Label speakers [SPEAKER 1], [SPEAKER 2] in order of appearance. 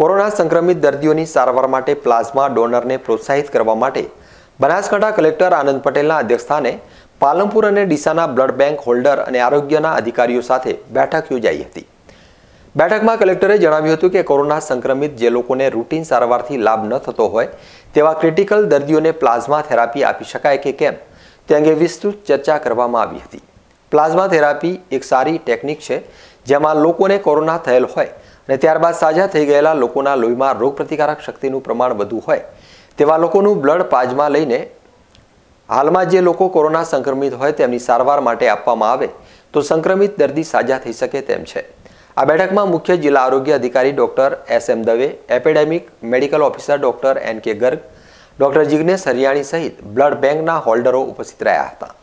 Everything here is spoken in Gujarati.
[SPEAKER 1] કોરોના સંક્રમિત દર્દીઓની સારવાર માટે પ્લાઝમા ડોનરને પ્રોત્સાહિત કરવા માટે બનાસકાંઠા કલેક્ટર આનંદ પટેલના અધ્યક્ષસ્થાને પાલનપુર અને ડીસાના બ્લડ બેંક હોલ્ડર અને આરોગ્યના અધિકારીઓ સાથે બેઠક યોજાઈ હતી બેઠકમાં કલેક્ટરે જણાવ્યું હતું કે કોરોના સંક્રમિત જે લોકોને રૂટીન સારવારથી લાભ ન થતો હોય તેવા ક્રિટિકલ દર્દીઓને પ્લાઝમા થેરાપી આપી શકાય કે કેમ તે અંગે વિસ્તૃત ચર્ચા કરવામાં આવી હતી પ્લાઝમા થેરાપી એક સારી ટેકનિક છે જેમાં લોકોને કોરોના થયેલ હોય અને ત્યારબાદ સાજા થઈ ગયેલા લોકોના લોહીમાં રોગપ્રતિકારક શક્તિનું પ્રમાણ વધુ હોય તેવા લોકોનું બ્લડ પાજમાં લઈને હાલમાં જે લોકો કોરોના સંક્રમિત હોય તેમની સારવાર માટે આપવામાં આવે તો સંક્રમિત દર્દી સાજા થઈ શકે તેમ છે આ બેઠકમાં મુખ્ય જિલ્લા આરોગ્ય અધિકારી doctor S M Dave epidemic medical officer doctor N K Garg doctor Jignesh હરિયાણી સહિત બ્લડ બેંકના હોલ્ડરો ઉપસ્થિત રહ્યા હતા